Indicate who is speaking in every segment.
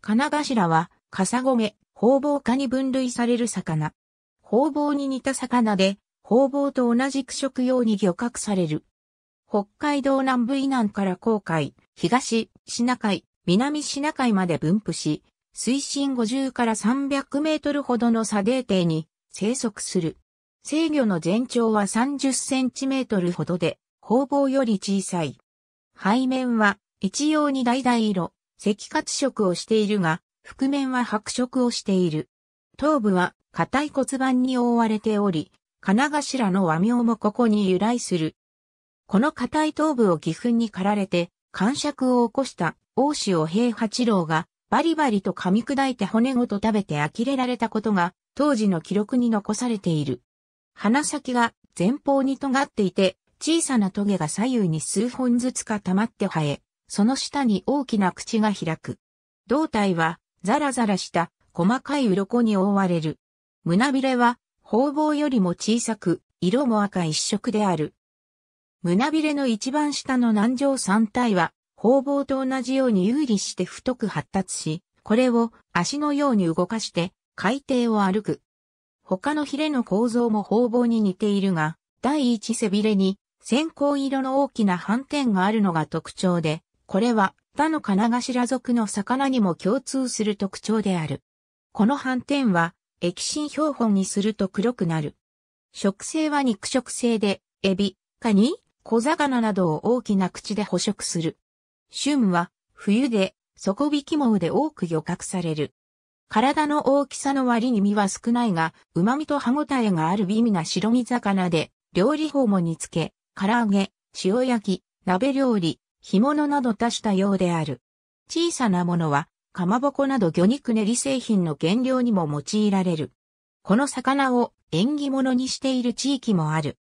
Speaker 1: 金頭は、カサゴメ、ホウボウ科に分類される魚。ホウボウに似た魚で、ホウボウと同じく食用に漁獲される。北海道南部以南から航海、東、シナ海、南シナ海まで分布し、水深50から300メートルほどの砂泥底に生息する。制御の全長は30センチメートルほどで、方々より小さい。背面は一様に橙色、赤褐色をしているが、覆面は白色をしている。頭部は硬い骨盤に覆われており、金頭の和名もここに由来する。この硬い頭部を義憤に駆られて、感触を起こした大塩平八郎が、バリバリと噛み砕いて骨ごと食べて呆れられたことが、当時の記録に残されている。鼻先が前方に尖っていて、小さな棘が左右に数本ずつか溜まって生え、その下に大きな口が開く。胴体は、ザラザラした細かい鱗に覆われる。胸びれは、方々よりも小さく、色も赤一色である。胸びれの一番下の南上三体は、方々と同じように有利して太く発達し、これを足のように動かして海底を歩く。他のヒレの構造も方々に似ているが、第一背びれに先行色の大きな斑点があるのが特徴で、これは他の金頭属の魚にも共通する特徴である。この斑点は液心標本にすると黒くなる。食性は肉食性で、エビ、カニ、小魚などを大きな口で捕食する。旬は冬で底引き毛で多く漁獲される。体の大きさの割に身は少ないが、旨味と歯ごたえがある美味な白身魚で、料理法も煮付け、唐揚げ、塩焼き、鍋料理、干物など多したようである。小さなものは、かまぼこなど魚肉練り製品の原料にも用いられる。この魚を縁起物にしている地域もある。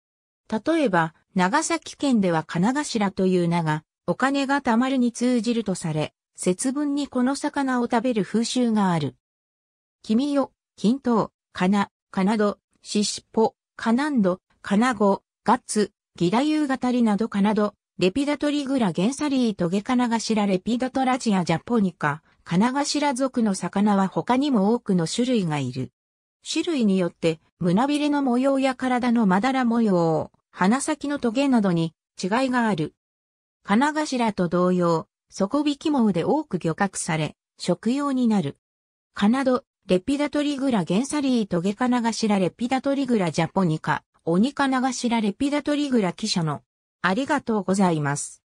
Speaker 1: 例えば、長崎県では金頭という名が、お金が貯まるに通じるとされ、節分にこの魚を食べる風習がある。君よ、金刀、金、金戸、ししぽ、金なんど、金子、ガッツ、義太夫語りなど金戸、レピダトリグラゲンサリートゲカナガシラレピダトラジアジャポニカ、カナガシラ属の魚は他にも多くの種類がいる。種類によって胸びれの模様や体のまだら模様、鼻先のトゲなどに違いがある。カナガシラと同様、底引き網で多く漁獲され、食用になる。カナド、レピダトリグラゲンサリートゲカナガシラレピダトリグラジャポニカ、オニカナガシラレピダトリグラシ者のありがとうございます。